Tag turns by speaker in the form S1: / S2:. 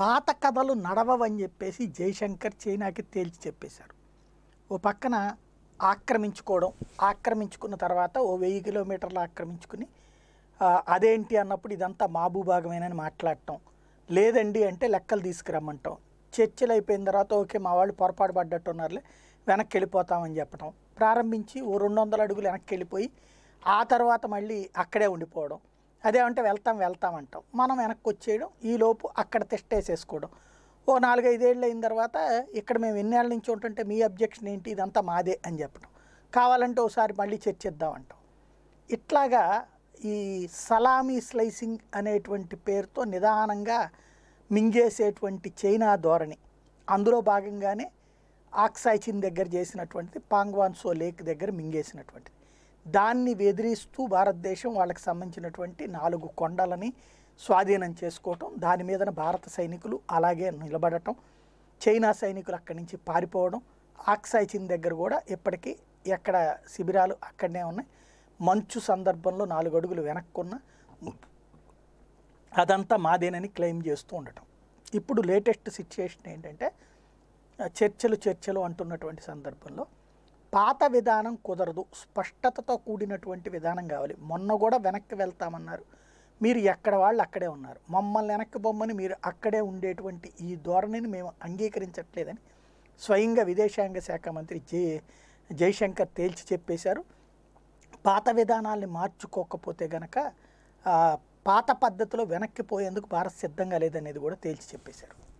S1: పాత కథలు నడవవని చెప్పేసి జయశంకర్ చైనాకి తేల్చి చెప్పేశారు ఓ పక్కన ఆక్రమించుకోవడం ఆక్రమించుకున్న తర్వాత ఓ వెయ్యి కిలోమీటర్లు ఆక్రమించుకుని అదేంటి అన్నప్పుడు ఇదంతా మాభూభాగమేనని మాట్లాడటం లేదండి అంటే లెక్కలు తీసుకురమ్మంటాం చర్చలు అయిపోయిన తర్వాత ఓకే మా వాళ్ళు పొరపాటు ఉన్నారులే వెనక్కి వెళ్ళిపోతామని చెప్పడం ప్రారంభించి ఓ రెండు వందల అడుగులు వెనక్కి వెళ్ళిపోయి ఆ తర్వాత మళ్ళీ అక్కడే ఉండిపోవడం అదేమంటే వెళ్తాం వెళ్తాం అంటాం మనం వెనక్కి వచ్చేయడం ఈలోపు అక్కడ తిష్టేసేసుకోవడం ఓ నాలుగైదేళ్ళు అయిన తర్వాత ఇక్కడ మేము ఎన్నేళ్ళ నుంచి ఉంటుంటే మీ అబ్జెక్షన్ ఏంటి ఇదంతా మాదే అని చెప్పడం కావాలంటే ఒకసారి మళ్ళీ చర్చిద్దాం అంటాం ఇట్లాగా ఈ సలామీ స్లైసింగ్ అనేటువంటి పేరుతో నిదానంగా మింగేసేటువంటి చైనా ధోరణి అందులో భాగంగానే ఆక్సాయిచిన్ దగ్గర చేసినటువంటిది పాంగ్వాన్సో లేక్ దగ్గర మింగేసినటువంటిది దాన్ని బెదిరిస్తూ భారతదేశం వాళ్ళకి సంబంధించినటువంటి నాలుగు కొండలని స్వాధీనం చేసుకోవటం దాని మీదన భారత సైనికులు అలాగే నిలబడటం చైనా సైనికులు అక్కడి నుంచి పారిపోవడం ఆక్సాయి చిన్ దగ్గర కూడా ఇప్పటికీ ఎక్కడ శిబిరాలు అక్కడనే ఉన్నాయి మంచు సందర్భంలో నాలుగు అడుగులు వెనక్కున్న అదంతా మాదేనని క్లెయిమ్ చేస్తూ ఉండటం ఇప్పుడు లేటెస్ట్ సిచ్యుయేషన్ ఏంటంటే చర్చలు చర్చలు అంటున్నటువంటి సందర్భంలో పాత విధానం కుదరదు స్పష్టతతో కూడినటువంటి విధానం కావాలి మొన్న కూడా వెనక్కి వెళ్తామన్నారు మీరు ఎక్కడ వాళ్ళు అక్కడే ఉన్నారు మమ్మల్ని వెనక్కి బొమ్మని మీరు అక్కడే ఉండేటువంటి ఈ ధోరణిని మేము అంగీకరించట్లేదని స్వయంగా విదేశాంగ శాఖ మంత్రి జే జయశంకర్ తేల్చి చెప్పేశారు పాత విధానాల్ని మార్చుకోకపోతే గనక పాత పద్ధతిలో వెనక్కిపోయేందుకు భారత్ సిద్ధంగా లేదనేది కూడా తేల్చి చెప్పేశారు